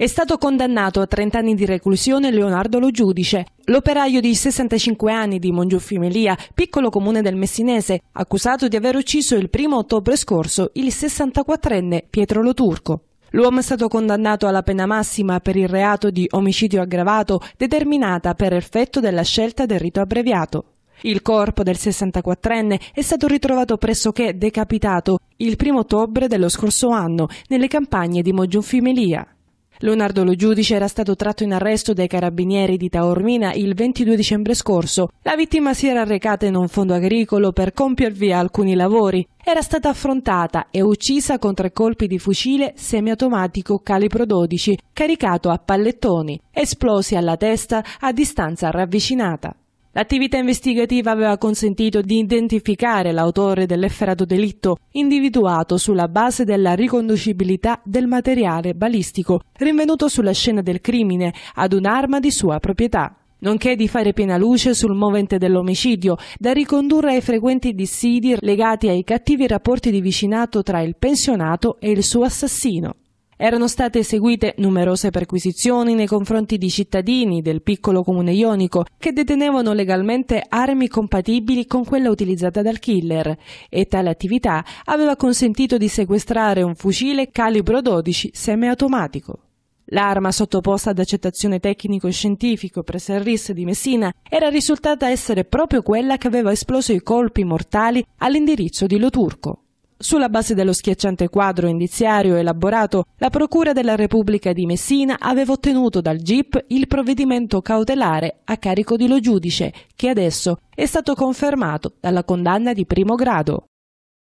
È stato condannato a 30 anni di reclusione Leonardo Lo Giudice, l'operaio di 65 anni di Mongiofimelia, piccolo comune del Messinese, accusato di aver ucciso il 1 ottobre scorso il 64enne Pietro Lo Turco. L'uomo è stato condannato alla pena massima per il reato di omicidio aggravato determinata per effetto della scelta del rito abbreviato. Il corpo del 64enne è stato ritrovato pressoché decapitato il 1 ottobre dello scorso anno nelle campagne di Mongiofimelia. Leonardo Lo Giudice era stato tratto in arresto dai carabinieri di Taormina il 22 dicembre scorso. La vittima si era recata in un fondo agricolo per compiervi alcuni lavori. Era stata affrontata e uccisa con tre colpi di fucile semiautomatico calibro 12, caricato a pallettoni, esplosi alla testa a distanza ravvicinata. L'attività investigativa aveva consentito di identificare l'autore dell'efferato delitto, individuato sulla base della riconducibilità del materiale balistico rinvenuto sulla scena del crimine ad un'arma di sua proprietà nonché di fare piena luce sul movente dell'omicidio, da ricondurre ai frequenti dissidi legati ai cattivi rapporti di vicinato tra il pensionato e il suo assassino. Erano state eseguite numerose perquisizioni nei confronti di cittadini del piccolo comune ionico che detenevano legalmente armi compatibili con quella utilizzata dal killer e tale attività aveva consentito di sequestrare un fucile calibro 12 semiautomatico. L'arma sottoposta ad accettazione tecnico-scientifico presso il RIS di Messina era risultata essere proprio quella che aveva esploso i colpi mortali all'indirizzo di Lo Turco. Sulla base dello schiacciante quadro indiziario elaborato, la Procura della Repubblica di Messina aveva ottenuto dal GIP il provvedimento cautelare a carico di lo giudice, che adesso è stato confermato dalla condanna di primo grado.